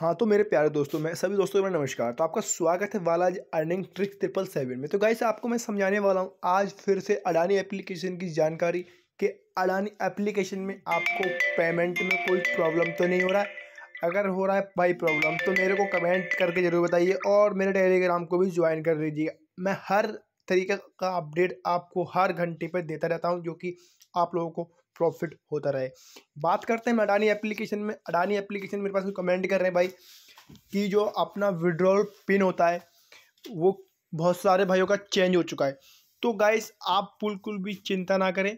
हाँ तो मेरे प्यारे दोस्तों मैं सभी दोस्तों मेरा नमस्कार तो आपका स्वागत है वाला अर्निंग ट्रिक ट्रिपल सेवन में तो गाइस आपको मैं समझाने वाला हूँ आज फिर से अडानी एप्लीकेशन की जानकारी कि अडानी एप्लीकेशन में आपको पेमेंट में कोई प्रॉब्लम तो नहीं हो रहा है अगर हो रहा है भाई प्रॉब्लम तो मेरे को कमेंट करके ज़रूर बताइए और मेरे टेलीग्राम को भी ज्वाइन कर लीजिए मैं हर तरीके का अपडेट आपको हर घंटे पर देता रहता हूँ जो कि आप लोगों को प्रॉफिट होता रहे बात करते हैं अडानी एप्लीकेशन में अडानी एप्लीकेशन मेरे पास कमेंट कर रहे हैं भाई कि जो अपना विड्रॉल पिन होता है वो बहुत सारे भाइयों का चेंज हो चुका है तो गाइस आप बिल्कुल भी चिंता ना करें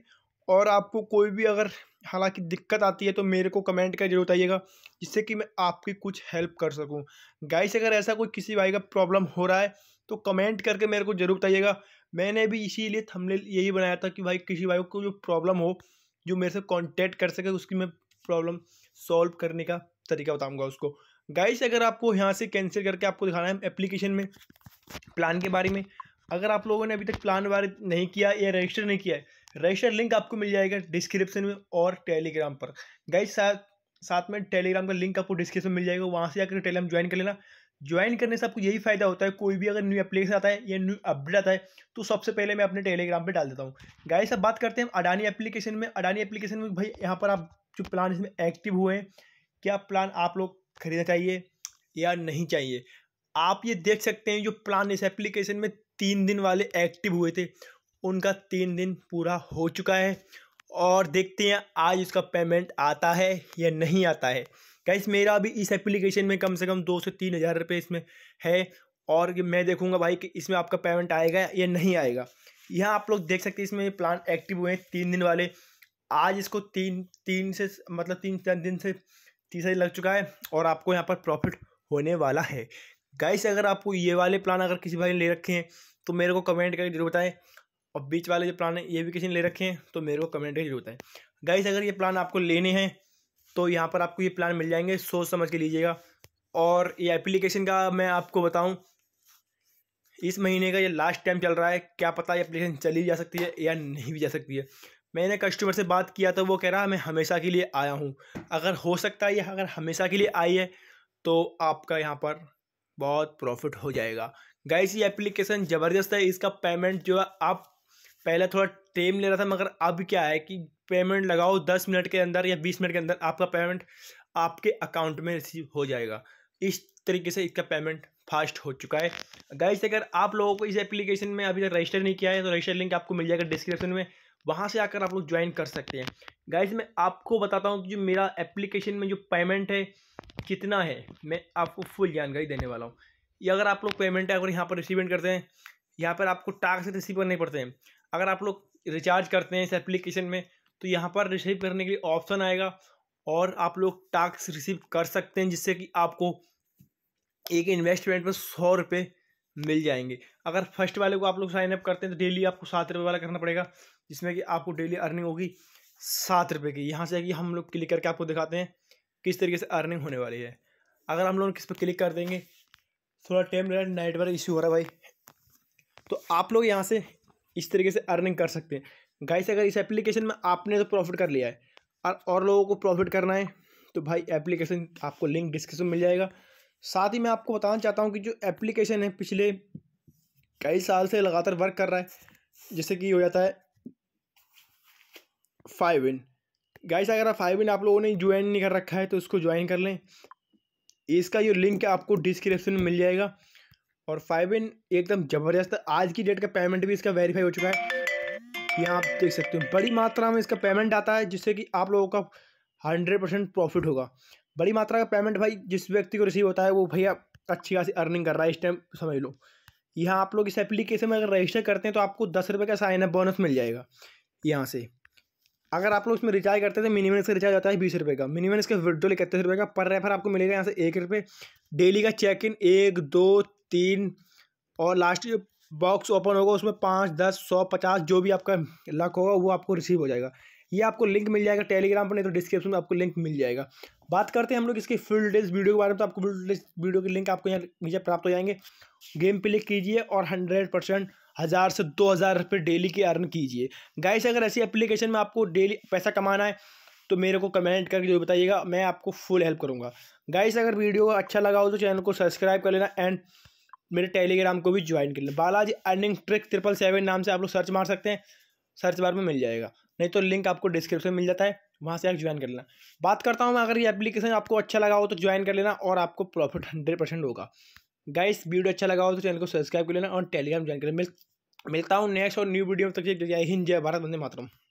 और आपको कोई भी अगर हालांकि दिक्कत आती है तो मेरे को कमेंट कर जरूर बताइएगा जिससे कि मैं आपकी कुछ हेल्प कर सकूं गाइस अगर ऐसा कोई किसी भाई का प्रॉब्लम हो रहा है तो कमेंट करके मेरे को ज़रूर बताइएगा मैंने भी इसीलिए थमले यही बनाया था कि भाई किसी भाई को जो प्रॉब्लम हो जो मेरे से कॉन्टेक्ट कर सके उसकी मैं प्रॉब्लम सॉल्व करने का तरीका बताऊंगा उसको गाइस अगर आपको यहाँ से कैंसिल करके आपको दिखाना है एप्लीकेशन में प्लान के बारे में अगर आप लोगों ने अभी तक प्लान बारे नहीं किया या रजिस्टर नहीं किया है रजिस्टर लिंक आपको मिल जाएगा डिस्क्रिप्शन में और टेलीग्राम पर गाइस साथ साथ में टेलीग्राम का लिंक आपको डिस्क्रिप्शन मिल जाएगा वहाँ से जाकर टेलीग्राम ज्वाइन कर लेना ज्वाइन करने से आपको यही फायदा होता है कोई भी अगर न्यू एप्लीकेशन आता है या न्यू अपडेट आता है तो सबसे पहले मैं अपने टेलीग्राम पे डाल देता हूँ गाय सब बात करते हैं अडानी एप्लीकेशन में अडानी एप्लीकेशन में भाई यहाँ पर आप जो प्लान इसमें एक्टिव हुए हैं क्या प्लान आप लोग खरीदना चाहिए या नहीं चाहिए आप ये देख सकते हैं जो प्लान इस एप्लीकेशन में तीन दिन वाले एक्टिव हुए थे उनका तीन दिन पूरा हो चुका है और देखते हैं आज उसका पेमेंट आता है या नहीं आता है गैस मेरा अभी इस एप्लीकेशन में कम से कम दो से तीन हज़ार रुपये इसमें है और मैं देखूंगा भाई कि इसमें आपका पेमेंट आएगा या नहीं आएगा यहाँ आप लोग देख सकते हैं इसमें प्लान एक्टिव हुए हैं तीन दिन वाले आज इसको तीन तीन से मतलब तीन चार दिन से तीसरे लग चुका है और आपको यहाँ पर प्रॉफिट होने वाला है गाइस अगर आपको ये वाले प्लान अगर किसी भाई ने ले रखे हैं तो मेरे को कमेंट करके जरूर बताएं और बीच वाले जो प्लान है ये भी किसी ने ले रखे हैं तो मेरे को कमेंट की जरूरत है गाइस अगर ये प्लान आपको लेने हैं तो यहाँ पर आपको ये प्लान मिल जाएंगे सोच समझ के लीजिएगा और ये एप्लीकेशन का मैं आपको बताऊँ इस महीने का ये लास्ट टाइम चल रहा है क्या पता ये एप्लीकेशन चली भी जा सकती है या नहीं भी जा सकती है मैंने कस्टमर से बात किया तो वो कह रहा है मैं हमेशा के लिए आया हूँ अगर हो सकता है ये अगर हमेशा के लिए आई है तो आपका यहाँ पर बहुत प्रॉफिट हो जाएगा गाइस ये एप्लीकेशन ज़बरदस्त है इसका पेमेंट जो है आप पहले थोड़ा टाइम ले रहा था मगर अब क्या है कि पेमेंट लगाओ दस मिनट के अंदर या बीस मिनट के अंदर आपका पेमेंट आपके अकाउंट में रिसीव हो जाएगा इस तरीके से इसका पेमेंट फास्ट हो चुका है गाइस अगर आप लोगों को इस एप्लीकेशन में अभी तक रजिस्टर नहीं किया है तो रजिस्टर लिंक आपको मिल जाएगा डिस्क्रिप्शन में वहाँ से आकर आप लोग ज्वाइन कर सकते हैं गाइस मैं आपको बताता हूँ कि जो मेरा एप्लीकेशन में जो पेमेंट है कितना है मैं आपको फुल जानकारी देने वाला हूँ ये अगर आप लोग पेमेंट है अगर यहाँ पर रिसीवमेंट करते हैं यहाँ पर आपको टास्क रिसीव करने पड़ते हैं अगर आप लोग रिचार्ज करते हैं इस एप्लीकेशन में तो यहाँ पर रिसीव करने के लिए ऑप्शन आएगा और आप लोग टास्क रिसीव कर सकते हैं जिससे कि आपको एक इन्वेस्टमेंट में सौ रुपये मिल जाएंगे अगर फर्स्ट वाले को आप लोग साइनअप करते हैं तो डेली आपको सात रुपये वाला करना पड़ेगा जिसमें कि आपको डेली अर्निंग होगी सात रुपये की यहाँ से कि हम लोग क्लिक करके आपको दिखाते हैं किस तरीके से अर्निंग होने वाली है अगर हम लोग किस पर क्लिक कर देंगे थोड़ा टाइम नेटवर्क इश्यू हो रहा है भाई तो आप लोग यहाँ से इस तरीके से अर्निंग कर सकते हैं गाइस अगर इस एप्लीकेशन में आपने तो प्रॉफिट कर लिया है और और लोगों को प्रॉफिट करना है तो भाई एप्लीकेशन आपको लिंक डिस्क्रिप्शन मिल जाएगा साथ ही मैं आपको बताना चाहता हूँ कि जो एप्लीकेशन है पिछले कई साल से लगातार वर्क कर रहा है जैसे कि हो जाता है फाइव इन गाइस अगर फाइव इन आप लोगों ने ज्वाइन नहीं कर रखा है तो उसको ज्वाइन कर लें इसका जो लिंक है आपको डिस्क्रिप्शन में मिल जाएगा और फाइव इन एकदम ज़बरदस्त आज की डेट का पेमेंट भी इसका वेरीफाई हो चुका है यहाँ आप देख सकते हो बड़ी मात्रा में इसका पेमेंट आता है जिससे कि आप लोगों का हंड्रेड परसेंट प्रॉफिट होगा बड़ी मात्रा का पेमेंट भाई जिस व्यक्ति को रिसीव होता है वो भैया अच्छी खासी अर्निंग कर रहा है इस टाइम समझ लो यहाँ आप लोग इस एप्लीकेशन में अगर रजिस्टर करते हैं तो आपको दस रुपये का साइन अप बोनस मिल जाएगा यहाँ से अगर आप लोग इसमें रिचार्ज करते हैं तो मिनिमम इसका रिचार्ज आता है बीस रुपये का मिनिमम इसका विड्रोल इकतीस रुपये का पर रेफर आपको मिलेगा यहाँ से एक रुपये डेली का चेक इन एक दो तीन और लास्ट जो बॉक्स ओपन होगा उसमें पाँच दस सौ पचास जो भी आपका लक होगा वो आपको रिसीव हो जाएगा ये आपको लिंक मिल जाएगा टेलीग्राम पर नहीं तो डिस्क्रिप्शन में आपको लिंक मिल जाएगा बात करते हैं हम लोग इसकी फुल डिटेल्स वीडियो के बारे में तो आपको फुल डिटेल्स वीडियो के लिंक आपको यहाँ नीचे प्राप्त हो जाएंगे गेम प्ले कीजिए और हंड्रेड परसेंट हज़ार से दो हज़ार रुपये डेली की अर्न कीजिए गाइस अगर ऐसी एप्लीकेशन में आपको डेली पैसा कमाना है तो मेरे को कमेंट करके जो बताइएगा मैं आपको फुल हेल्प करूँगा गाइस अगर वीडियो अच्छा लगा हो तो चैनल को सब्सक्राइब कर लेना एंड मेरे टेलीग्राम को भी ज्वाइन कर लें Balaji earning trick triple seven नाम से आप लोग सर्च मार सकते हैं सर्च बार में मिल जाएगा नहीं तो लिंक आपको डिस्क्रिप्शन में मिल जाता है वहाँ से आप ज्वाइन कर लेना बात करता हूँ मैं अगर ये एप्लीकेशन आपको अच्छा लगा हो तो ज्वाइन कर लेना और आपको प्रॉफिट हंड्रेड परसेंट होगा गाइस वीडियो अच्छा लगा हो तो चैनल को सब्सक्राइब कर लेना और टेलीग्राम ज्वाइन कर लेना मिल, मिलता हूँ नेक्स्ट और न्यू वीडियो तक जय हिंद जय भारत बंदे मातरम